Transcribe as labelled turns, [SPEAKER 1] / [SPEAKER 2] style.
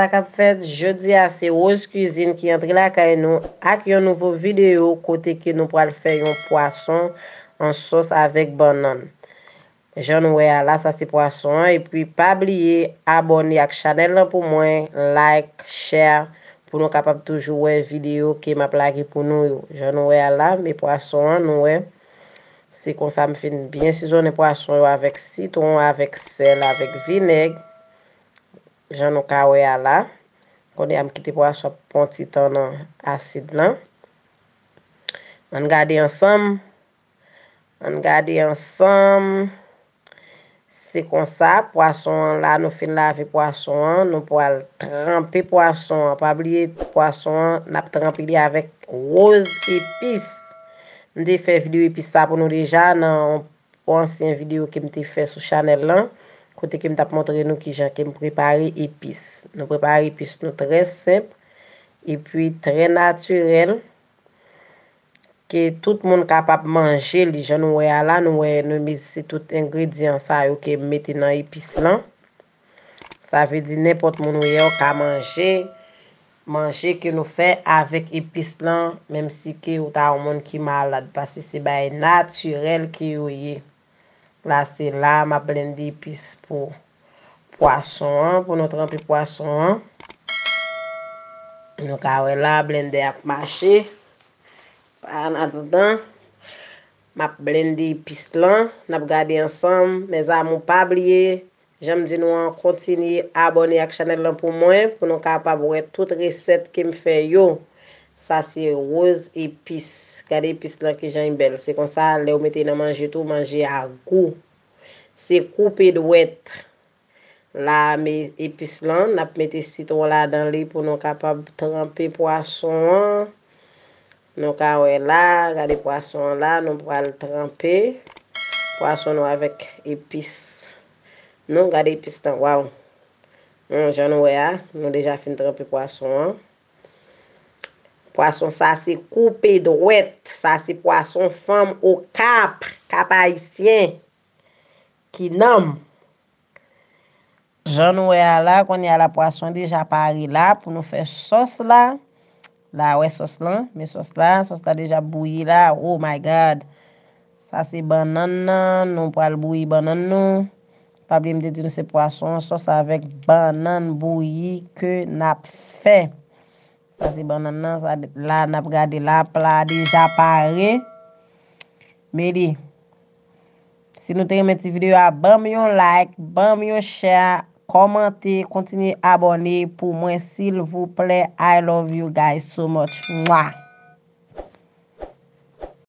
[SPEAKER 1] Sa kap fet, je di a se oz kuzin ki entri la kay nou ak yon nouvo video kote ki nou po al fe yon poason an sos avek banan. Jan we ala sa se poason an, e pi pa bliye aboni ak chanel lan pou mwen, like, share pou nou kapap toujou we video ke ma plagi pou nou yo. Jan we ala, me poason an nou we, se kon sa me fin bien si zo ne poason yo avek siton, avek sel, avek vineg. Jan nou kawe a la. Kone a mkite po a sop pon titan nan asid lan. An gade ansam. An gade ansam. Se konsa, po a son la nou fin la ve po a son an. Nou po al trampi po a son an. Po a blie po a son an, nap trampi li avèk rose epis. Mde fe videyo epis sa pou nou deja. Nan, pon se yon videyo ke mte fe sou chanel lan. Kote kem tap montre nou ki jan kem prepare epis. Nou prepare epis nou tre semp. E pwi tre naturel. Ke tout moun kapap manje li jan nou we ala. Nou we nou misi tout ingredient sa yo kem meti nan epis lan. Sa ve di nepot moun yo ka manje. Manje ke nou fe avik epis lan. Mem si ke ou ta ou moun ki malad. Pas se se baye naturel ki yo ye. La se la, map blendi ipis pou poason, pou nou trempi poason. Nou kawe la, blendi ak mache. Paran ade dan, map blendi ipis lan, nap gade ansam, meza moun pabliye. Jem di nou an kontini aboni ak chanel lan pou mwen, pou nou ka pabouwe tout reset kem fe yo. Sa se rose epis. Gade epis lan ki jan yon bel. Se konsa le ou mette nan manje tou manje a gou. Se koupe dwet. La me epis lan. Nap mette sito la dan li pou nou kapab trompe poason. Nou ka we la. Gade poason la. Nou pou al trompe. Poason nou avek epis. Nou gade epis tan. Waw. Nou jan nou we a. Nou deja fin trompe poason an. Poason sa se koupe drwet, sa se poason fom o kap, kapa isyen, ki nam. Jan nou e ala, kon e ala poason deja pari la pou nou fe sos la. La we sos lan, me sos la, sos ta deja bouye la. Oh my God, sa se banan nan, nou pou al bouye banan nou. Pablim de di nou se poason, sos avek banan bouye ke nap fey. Asi ban nan nan sa la nap gade la pla di japa re. Medi. Si nou ten men ti video a ban miyon like, ban miyon share, komante, kontine abone pou mwen sil vople. I love you guys so much.